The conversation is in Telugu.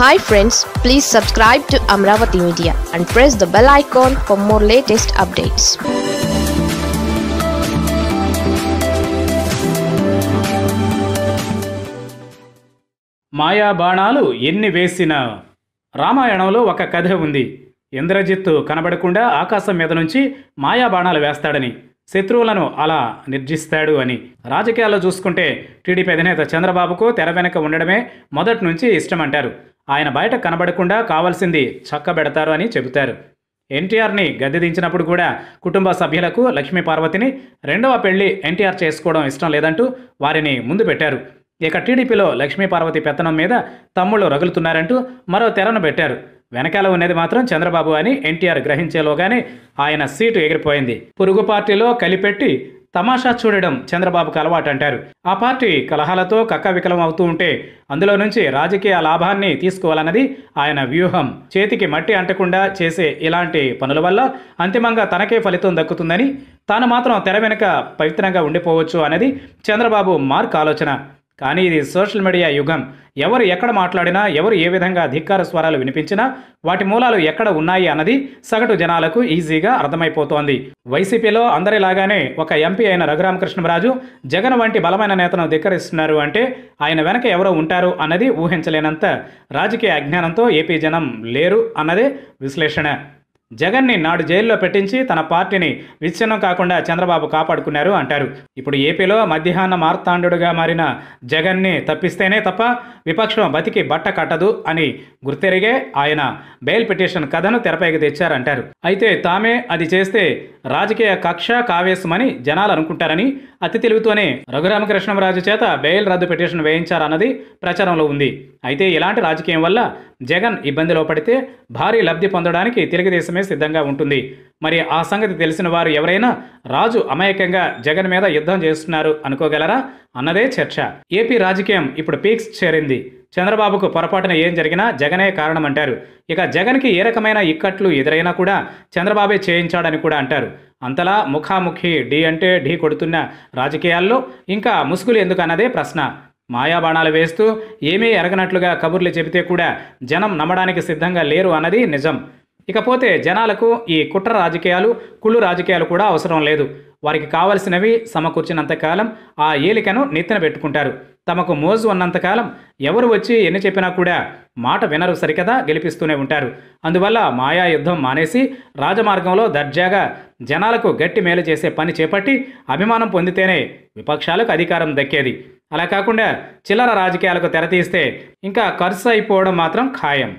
hi friends please subscribe to Amaravati media and press the bell icon for more latest updates మాయా బాణాలు ఎన్ని వేసినా రామాయణంలో ఒక కథ ఉంది ఇంద్రజిత్తు కనబడకుండా ఆకాశం మీద నుంచి మాయా బాణాలు వేస్తాడని శత్రువులను అలా నిర్జిస్తాడు అని రాజకీయాల్లో చూసుకుంటే టీడీపీ అధినేత చంద్రబాబుకు తెర వెనక ఉండడమే మొదటి నుంచి ఇష్టమంటారు ఆయన బయట కనబడకుండా కావాల్సింది చక్కబెడతారు అని చెబుతారు ఎన్టీఆర్ని గద్దె దించినప్పుడు కూడా కుటుంబ సభ్యులకు లక్ష్మీ పార్వతిని రెండవ పెళ్లి ఎన్టీఆర్ చేసుకోవడం ఇష్టం లేదంటూ వారిని ముందు పెట్టారు ఇక టీడీపీలో లక్ష్మీపార్వతి పెత్తనం మీద తమ్ముళ్ళు రగులుతున్నారంటూ మరో తెరను పెట్టారు వెనకాల ఉన్నది మాత్రం చంద్రబాబు అని ఎన్టీఆర్ గ్రహించేలోగానే ఆయన సీటు ఎగిరిపోయింది పొరుగు పార్టీలో కలిపెట్టి తమాషా చూడడం చంద్రబాబుకు అలవాటు అంటారు ఆ పార్టీ కలహాలతో కక్కవికలం అవుతూ ఉంటే అందులో నుంచి రాజకీయ లాభాన్ని తీసుకోవాలన్నది ఆయన వ్యూహం చేతికి మట్టి అంటకుండా చేసే ఇలాంటి పనుల వల్ల అంతిమంగా తనకే ఫలితం దక్కుతుందని తాను మాత్రం తెర వెనుక పవిత్రంగా ఉండిపోవచ్చు అనేది చంద్రబాబు మార్క్ ఆలోచన కానీ ఇది సోషల్ మీడియా యుగం ఎవరు ఎక్కడ మాట్లాడినా ఎవరు ఏ విధంగా ధిక్కార స్వరాలు వినిపించినా వాటి మూలాలు ఎక్కడ ఉన్నాయి అన్నది సగటు జనాలకు ఈజీగా అర్థమైపోతోంది వైసీపీలో అందరిలాగానే ఒక ఎంపీ అయిన రఘురామకృష్ణరాజు జగన్ వంటి బలమైన నేతను ధిక్కరిస్తున్నారు అంటే ఆయన వెనక ఎవరో ఉంటారు అన్నది ఊహించలేనంత రాజకీయ అజ్ఞానంతో ఏపీ జనం లేరు అన్నదే విశ్లేషణ జగన్ని నాడు జైల్లో పెట్టించి తన పార్టీని విచ్ఛిన్నం కాకుండా చంద్రబాబు కాపాడుకున్నారు అంటారు ఇప్పుడు ఏపీలో మధ్యాహ్న మార్తాండుగా మారిన జగన్ని తప్పిస్తేనే తప్ప విపక్షం బతికి బట్ట కట్టదు అని గుర్తెరిగే ఆయన బెయిల్ పిటిషన్ కథను తెరపైకి తెచ్చారంటారు అయితే తామే అది చేస్తే రాజకీయ కక్ష కావేశమని జనాలు అనుకుంటారని అతి తెలుగుతోనే రఘురామకృష్ణరాజు చేత బెయిల్ రద్దు పిటిషన్ వేయించారన్నది ప్రచారంలో ఉంది అయితే ఇలాంటి రాజకీయం వల్ల జగన్ ఇబ్బందిలో పడితే భారీ లబ్ధి పొందడానికి తెలుగుదేశమే కోసమే సిద్ధంగా ఉంటుంది మరి ఆ సంగతి తెలిసిన వారు ఎవరైనా రాజు అమాయకంగా జగన్ మీద యుద్ధం చేస్తున్నారు అనుకోగలరా అన్నదే చర్చ ఏపీ రాజకీయం ఇప్పుడు పీక్స్ చేరింది చంద్రబాబుకు పొరపాటున ఏం జరిగినా జగనే కారణమంటారు ఇక జగన్కి ఏ రకమైన ఇక్కట్లు ఎదురైనా కూడా చంద్రబాబే చేయించాడని కూడా అంటారు అంతలా ముఖాముఖి ఢీ అంటే ఢీ కొడుతున్న రాజకీయాల్లో ఇంకా ముసుగులు ఎందుకు అన్నదే ప్రశ్న మాయాబాణాలు వేస్తూ ఏమీ ఎరగనట్లుగా కబుర్లు చెబితే కూడా జనం నమ్మడానికి సిద్ధంగా లేరు అన్నది నిజం ఇకపోతే జనాలకు ఈ కుట్ర రాజకీయాలు కుళ్ళు రాజకీయాలు కూడా అవసరం లేదు వారికి కావలసినవి సమకూర్చినంతకాలం ఆ ఏలికను నెత్తిన పెట్టుకుంటారు తమకు మోజు ఉన్నంతకాలం ఎవరు వచ్చి ఎన్ని చెప్పినా కూడా మాట వినరు సరికదా గెలిపిస్తూనే ఉంటారు అందువల్ల మాయా యుద్ధం మానేసి రాజమార్గంలో దర్జాగా జనాలకు గట్టి మేలు చేసే పని చేపట్టి అభిమానం పొందితేనే విపక్షాలకు అధికారం దక్కేది అలా కాకుండా చిల్లర రాజకీయాలకు తెరతీస్తే ఇంకా ఖర్చు అయిపోవడం మాత్రం ఖాయం